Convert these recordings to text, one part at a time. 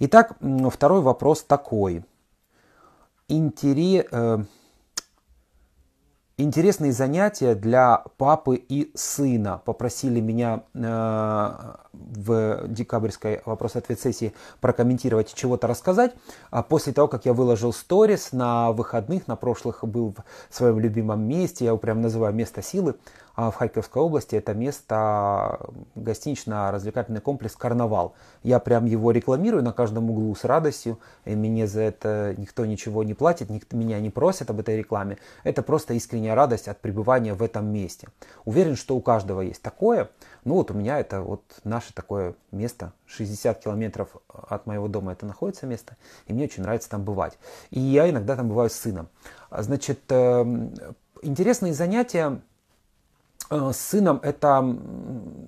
Итак, второй вопрос такой. Э, интересные занятия для папы и сына попросили меня э, в декабрьской вопрос-ответ сессии прокомментировать, чего-то рассказать. А после того, как я выложил сторис на выходных, на прошлых был в своем любимом месте, я его прям называю место силы, а в Харьковской области это место гостинично-развлекательный комплекс «Карнавал». Я прям его рекламирую на каждом углу с радостью, и мне за это никто ничего не платит, никто, меня не просят об этой рекламе. Это просто искренняя радость от пребывания в этом месте. Уверен, что у каждого есть такое, ну вот у меня это вот наше такое место, 60 километров э, от моего дома это находится место, и мне очень нравится там бывать. И я иногда там бываю с сыном. А, значит, эм, интересные занятия э, с сыном это...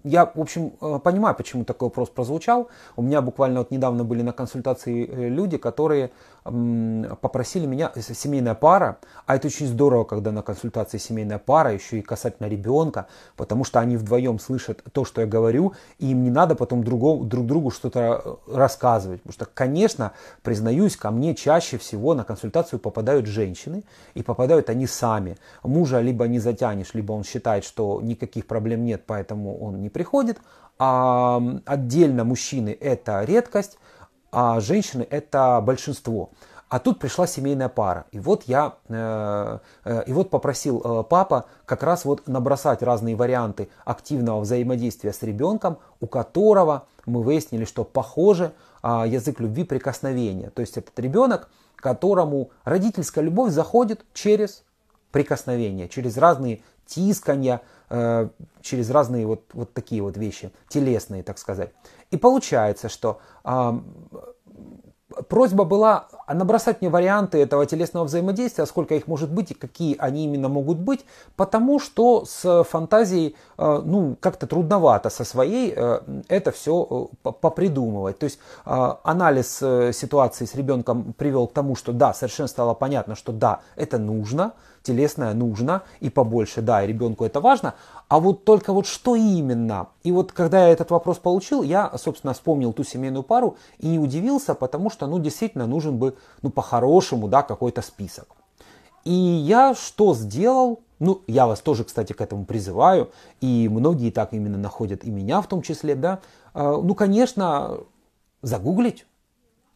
Я, в общем, э, понимаю, почему такой вопрос прозвучал. У меня буквально вот недавно были на консультации люди, которые попросили меня, э, семейная пара, а это очень здорово, когда на консультации семейная пара, еще и касательно ребенка, потому что они вдвоем слышат то, что я говорю, и им не надо потом другому, друг другу что-то э, рассказывать. Потому что, конечно, признаюсь, ко мне чаще всего на консультацию попадают женщины, и попадают они сами. Мужа либо не затянешь, либо он считает, что никаких проблем нет, поэтому он не приходит, а отдельно мужчины это редкость, а женщины это большинство. А тут пришла семейная пара. И вот я, э, э, и вот попросил э, папа как раз вот набросать разные варианты активного взаимодействия с ребенком, у которого мы выяснили, что похоже э, язык любви прикосновения. То есть этот ребенок, которому родительская любовь заходит через прикосновение, через разные тискания, э, через разные вот, вот такие вот вещи, телесные, так сказать. И получается, что просьба была а набросать мне варианты этого телесного взаимодействия, сколько их может быть и какие они именно могут быть, потому что с фантазией, э, ну, как-то трудновато со своей э, это все э, попридумывать. То есть анализ ситуации с ребенком привел к тому, что да, совершенно стало понятно, что да, это нужно, телесное нужно, и побольше, да, и ребенку это важно, а вот только вот что именно? И вот когда я этот вопрос получил, я, собственно, вспомнил ту семейную пару и не удивился, потому что, ну, действительно, нужен бы ну, по-хорошему, да, какой-то список. И я что сделал? Ну, я вас тоже, кстати, к этому призываю, и многие так именно находят, и меня в том числе, да. А, ну, конечно, загуглить,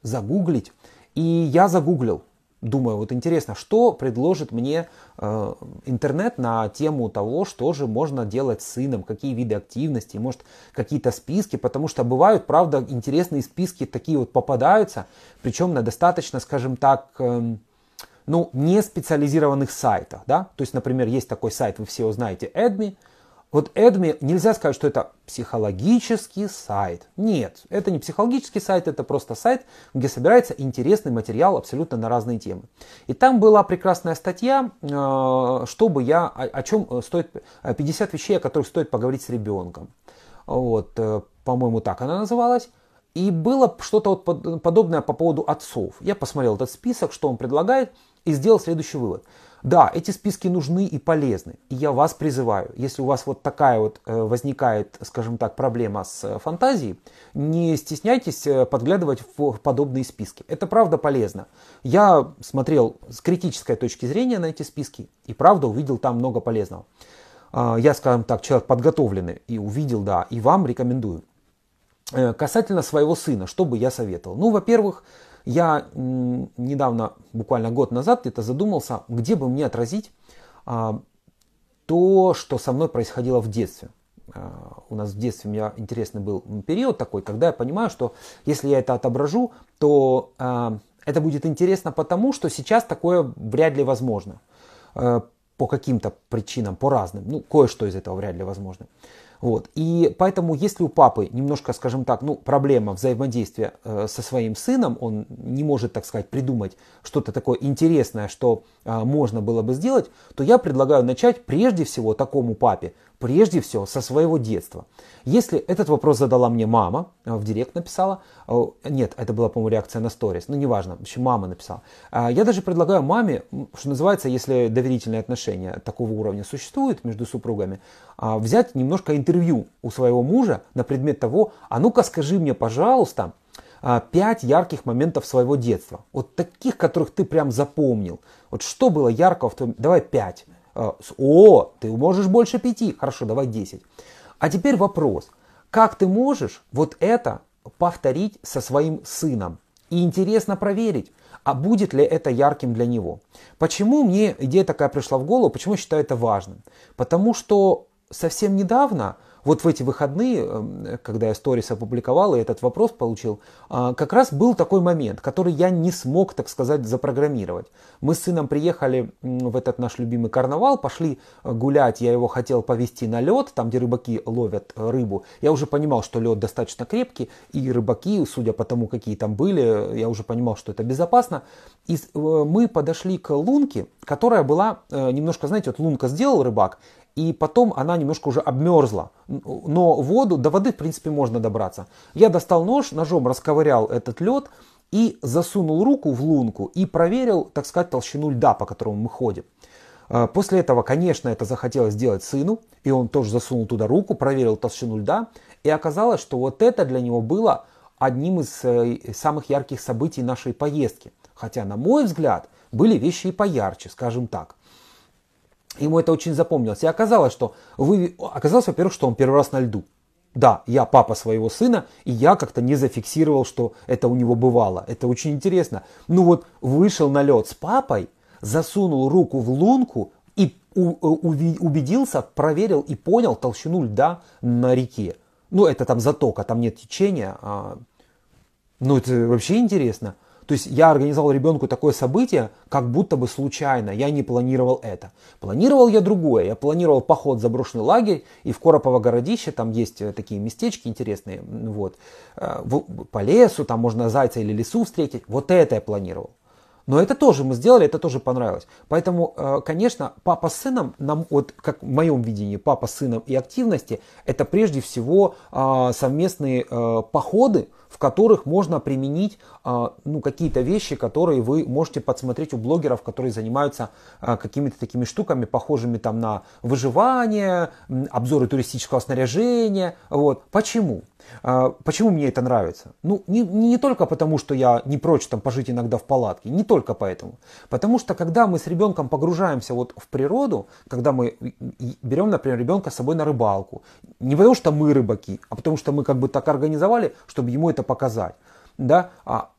загуглить. И я загуглил думаю, вот интересно, что предложит мне э, интернет на тему того, что же можно делать с сыном, какие виды активности, может, какие-то списки, потому что бывают, правда, интересные списки такие вот попадаются, причем на достаточно, скажем так, э, ну, не специализированных сайтах, да, то есть, например, есть такой сайт, вы все его знаете, Edme, вот Эдми нельзя сказать, что это психологический сайт. Нет, это не психологический сайт, это просто сайт, где собирается интересный материал абсолютно на разные темы. И там была прекрасная статья, э, чтобы я, о чем э, стоит, 50 э, вещей, о которых стоит поговорить с ребенком. Вот, по-моему, так она называлась. И было что-то вот подобное по поводу отцов. Я посмотрел этот список, что он предлагает, и сделал следующий вывод. Да, эти списки нужны и полезны. И я вас призываю, если у вас вот такая вот э, возникает, скажем так, проблема с э, фантазией, не стесняйтесь э, подглядывать в подобные списки. Это правда полезно. Я смотрел с критической точки зрения на эти списки и правда увидел там много полезного. А, я, скажем так, человек подготовленный и увидел, да, и вам рекомендую. Э, касательно своего сына, что бы я советовал? Ну, во-первых, я недавно, буквально год назад, где-то задумался, где бы мне отразить а, то, что со мной происходило в детстве. А, у нас в детстве у меня интересный был период такой, когда я понимаю, что если я это отображу, то а, это будет интересно потому, что сейчас такое вряд ли возможно. Э, по каким-то причинам, по разным. Ну, кое-что из этого вряд ли возможно. Вот. И поэтому, если у папы немножко, скажем так, ну, проблема взаимодействия э, со своим сыном, он не может, так сказать, придумать что-то такое интересное, что э, можно было бы сделать, то я предлагаю начать прежде всего такому папе прежде всего со своего детства. Если этот вопрос задала мне мама, э, в директ написала, э, нет, это была, по-моему, реакция на сторис, ну неважно, вообще мама написала. А, я даже предлагаю маме, что называется, если доверительные отношения такого уровня существуют между супругами, а, взять немножко интервью у своего мужа на предмет того, а ну-ка скажи мне, пожалуйста, а, пять ярких моментов своего детства. Вот таких, которых ты прям запомнил. Вот что было яркого в твоем... Давай пять. А, О, ты можешь больше пяти, хорошо, давай десять. А теперь вопрос, как ты можешь вот это повторить со своим сыном? И интересно проверить, а будет ли это ярким для него. Почему мне идея такая пришла в голову, почему я считаю это важным? Потому что совсем недавно вот в эти выходные, эм, когда я сторис опубликовал и этот вопрос получил, а, как раз был такой момент, который я не смог, так сказать, запрограммировать. Мы с сыном приехали в этот наш любимый карнавал, пошли э, гулять, я его хотел повести на лед, там, где рыбаки ловят э, рыбу. Я уже понимал, что лед достаточно крепкий, и рыбаки, судя по тому, какие там были, э, я уже понимал, что это безопасно. И мы подошли к лунке, которая была немножко, знаете, вот лунка сделал рыбак, и потом она немножко уже обмерзла. Но воду, до воды, в принципе, можно добраться. Я достал нож, ножом расковырял этот лед и засунул руку в лунку и проверил, так сказать, толщину льда, по которому мы ходим. А, после этого, конечно, это захотелось сделать сыну, и он тоже засунул туда руку, проверил толщину льда, и оказалось, что вот это для него было одним из э, самых ярких событий нашей поездки. Хотя, на мой взгляд, были вещи и поярче, скажем так ему это очень запомнилось. И оказалось, что вы... оказалось, во-первых, что он первый раз на льду. Да, я папа своего сына, и я как-то не зафиксировал, что это у него бывало. Это очень интересно. Ну вот вышел на лед с папой, засунул руку в лунку и э, убедился, проверил и понял толщину льда на реке. Ну это там заток, а там нет течения. А... Ну это вообще интересно. То есть я организовал ребенку такое событие, как будто бы случайно, я не планировал это. Планировал я другое, я планировал поход в заброшенный лагерь, и в Коропово городище, там есть э, такие местечки интересные, вот, э, по лесу, там можно зайца или лесу встретить, вот это я планировал. Но это тоже мы сделали, это тоже понравилось. Поэтому, э, конечно, папа с сыном, нам, вот как в моем видении, папа с сыном и активности, это прежде всего а, совместные походы, в которых можно применить а, ну, какие-то вещи, которые вы можете подсмотреть у блогеров, которые занимаются а, какими-то такими штуками, похожими там на выживание, обзоры туристического снаряжения. Вот. Почему? А, почему мне это нравится? Ну, не, не только потому, что я не прочь там пожить иногда в палатке, не только поэтому. Потому что, когда мы с ребенком погружаемся вот в природу, когда мы берем, например, ребенка с собой на рыбалку, не потому что мы рыбаки, а потому что мы как бы так организовали, чтобы ему это показать. Да? А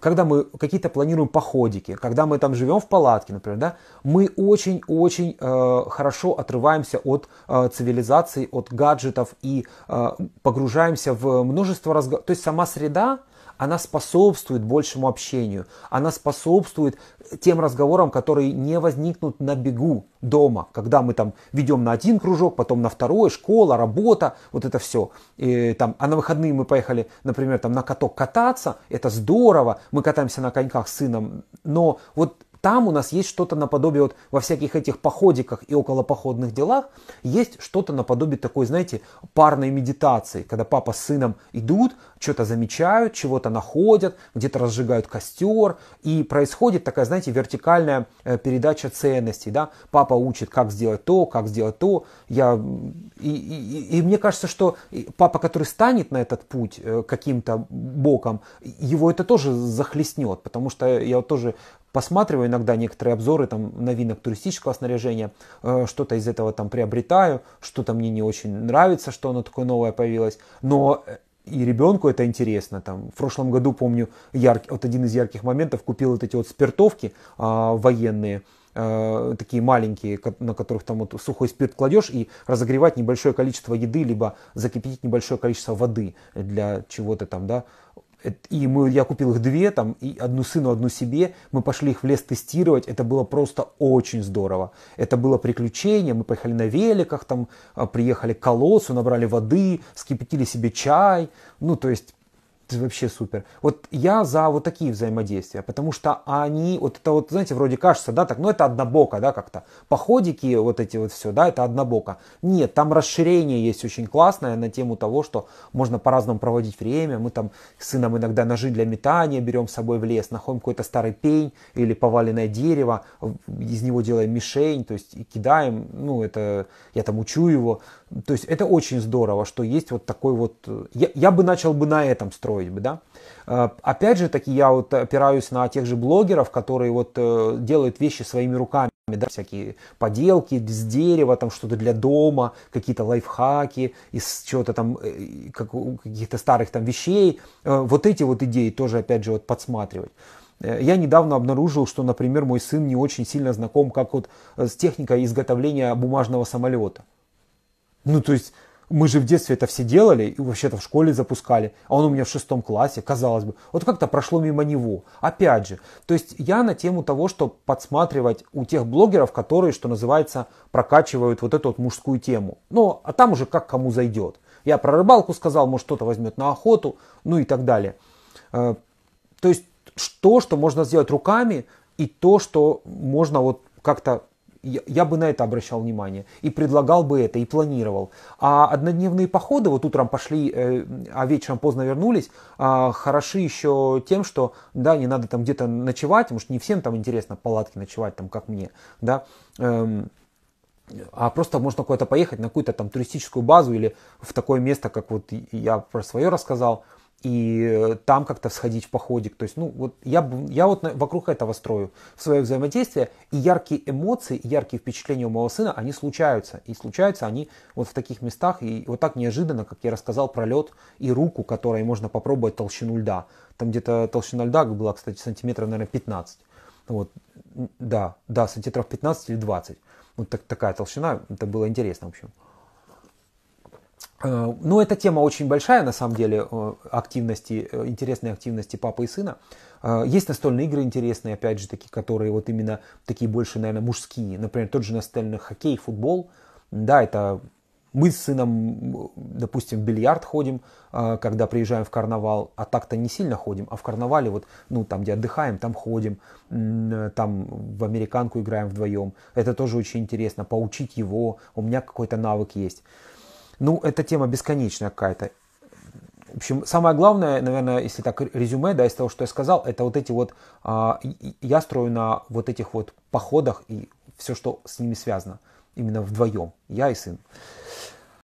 когда мы какие-то планируем походики, когда мы там живем в палатке, например, да, мы очень-очень э, хорошо отрываемся от э, цивилизации, от гаджетов и э, погружаемся в множество разговоров. То есть сама среда, она способствует большему общению, она способствует тем разговорам, которые не возникнут на бегу дома, когда мы там ведем на один кружок, потом на второй, школа, работа, вот это все. И, там, а на выходные мы поехали, например, там, на каток кататься, это здорово, мы катаемся на коньках с сыном, но вот там у нас есть что-то наподобие, вот во всяких этих походиках и околопоходных делах, есть что-то наподобие такой, знаете, парной медитации, когда папа с сыном идут, что-то замечают, чего-то находят, где-то разжигают костер, и происходит такая, знаете, вертикальная э, передача ценностей, да, папа учит, как сделать то, как сделать то, я, и, и, и мне кажется, что папа, который станет на этот путь э, каким-то боком, его это тоже захлестнет, потому что я вот тоже посматриваю иногда некоторые обзоры там, новинок туристического снаряжения, э, что-то из этого там приобретаю, что-то мне не очень нравится, что оно такое новое появилось, но э, и ребенку это интересно. Там, в прошлом году, помню, яркий, вот один из ярких моментов купил вот эти вот спиртовки а, военные, а, такие маленькие, на которых там вот сухой спирт кладешь и разогревать небольшое количество еды, либо закипятить небольшое количество воды для чего-то там, да. И мы, я купил их две, там, и одну сыну, одну себе. Мы пошли их в лес тестировать. Это было просто очень здорово. Это было приключение. Мы поехали на великах, там, а, приехали к колодцу, набрали воды, скипятили себе чай. Ну, то есть это вообще супер. Вот я за вот такие взаимодействия, потому что они, вот это вот, знаете, вроде кажется, да, так, ну это однобоко, да, как-то. Походики вот эти вот все, да, это однобоко. Нет, там расширение есть очень классное на тему того, что можно по-разному проводить время. Мы там с сыном иногда ножи для метания берем с собой в лес, находим какой-то старый пень или поваленное дерево, из него делаем мишень, то есть и кидаем, ну это, я там учу его. То есть это очень здорово, что есть вот такой вот, э, я, я бы начал бы на этом строить вроде бы, да. А, опять же таки, я вот опираюсь на тех же блогеров, которые вот э, делают вещи своими руками, да, всякие поделки из дерева, там что-то для дома, какие-то лайфхаки из чего-то там, э, каких-то старых там вещей. Э, вот эти вот идеи тоже, опять же, вот подсматривать. Я недавно обнаружил, что, например, мой сын не очень сильно знаком как вот с техникой изготовления бумажного самолета. Ну, то есть мы же в детстве это все делали и вообще-то в школе запускали, а он у меня в шестом классе, казалось бы. Вот как-то прошло мимо него. Опять же, то есть я на тему того, что подсматривать у тех блогеров, которые, что называется, прокачивают вот эту вот мужскую тему. Ну, а там уже как кому зайдет. Я про рыбалку сказал, может кто-то возьмет на охоту, ну и так далее. Э, то есть то, что можно сделать руками, и то, что можно вот как-то я, бы на это обращал внимание и предлагал бы это, и планировал. А однодневные походы, вот утром пошли, э, а вечером поздно вернулись, а, хороши еще тем, что, да, не надо там где-то ночевать, потому что не всем там интересно палатки ночевать, там, как мне, да, эм, а просто можно куда-то поехать на какую-то там туристическую базу или в такое место, как вот я про свое рассказал, и там как-то сходить в походик. То есть, ну, вот я, я вот вокруг этого строю свое взаимодействие, и яркие эмоции, яркие впечатления у моего сына, они случаются. И случаются они вот в таких местах, и вот так неожиданно, как я рассказал про лед и руку, которой можно попробовать толщину льда. Там где-то толщина льда была, кстати, сантиметров, наверное, 15. Вот, да, да, сантиметров 15 или 20. Вот так, такая толщина, это было интересно, в общем. Э, ну, эта тема очень большая, на самом деле, э, активности, э, интересные активности папы и сына. Есть настольные игры интересные, опять же, такие, которые вот именно такие больше, наверное, мужские. Например, тот же настольный хоккей, футбол. Да, это мы с сыном, допустим, в бильярд ходим, когда приезжаем в карнавал, а так-то не сильно ходим, а в карнавале вот, ну, там, где отдыхаем, там ходим, там в американку играем вдвоем. Это тоже очень интересно, поучить его, у меня какой-то навык есть. Ну, эта тема бесконечная какая-то. В общем, самое главное, наверное, если так резюме, да, из того, что я сказал, это вот эти вот, а, я строю на вот этих вот походах и все, что с ними связано, именно вдвоем, я и сын.